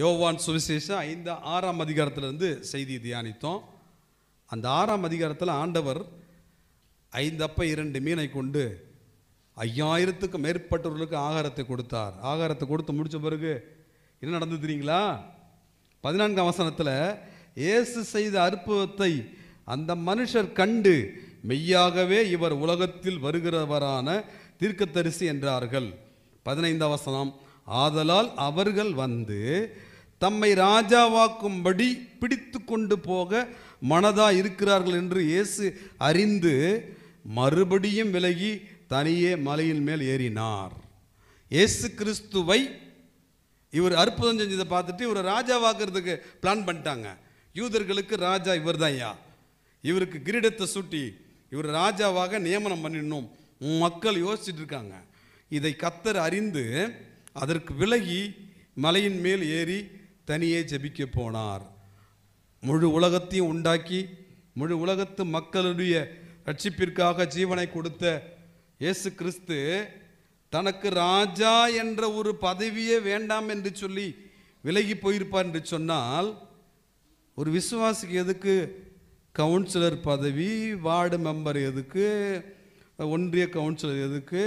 யோவான் சுவிசேஷம் ஐந்து ஆறாம் அதிகாரத்திலிருந்து செய்தி தியானித்தோம் அந்த ஆறாம் அதிகாரத்தில் ஆண்டவர் ஐந்து அப்ப இரண்டு மீனை கொண்டு ஐயாயிரத்துக்கும் மேற்பட்டவர்களுக்கு ஆகாரத்தை கொடுத்தார் ஆகாரத்தை கொடுத்து முடித்த பிறகு என்ன நடந்தது தெரியுங்களா பதினான்காம் வசனத்தில் இயேசு செய்த அற்புதத்தை அந்த மனுஷர் கண்டு மெய்யாகவே இவர் உலகத்தில் வருகிறவரான தீர்க்கத்தரிசி என்றார்கள் பதினைந்தாம் வசனம் ஆதலால் அவர்கள் வந்து தம்மை ராஜாவாக்கும்படி பிடித்து கொண்டு போக மனதாக இருக்கிறார்கள் என்று இயேசு அறிந்து மறுபடியும் விலகி தனியே மலையின் மேல் ஏறினார் இயேசு கிறிஸ்துவை இவர் அற்புதம் செஞ்சதை பார்த்துட்டு இவரை ராஜாவாக்குறதுக்கு பிளான் பண்ணிட்டாங்க யூதர்களுக்கு ராஜா இவர் தான் ஐயா இவருக்கு கிரீடத்தை சூட்டி இவர் ராஜாவாக நியமனம் பண்ணிடணும் மக்கள் யோசிச்சுட்டு இருக்காங்க இதை கத்தர் அறிந்து அதற்கு விலகி மலையின் மேல் ஏறி தனியே ஜபிக்க போனார் முழு உலகத்தையும் உண்டாக்கி முழு உலகத்து மக்களுடைய ரட்சிப்பிற்காக ஜீவனை கொடுத்த இயேசு கிறிஸ்து தனக்கு ராஜா என்ற ஒரு பதவியே வேண்டாம் என்று சொல்லி விலகி போயிருப்பார் என்று சொன்னால் ஒரு விசுவாசிக்கு எதுக்கு கவுன்சிலர் பதவி வார்டு மெம்பர் எதுக்கு ஒன்றிய கவுன்சிலர் எதுக்கு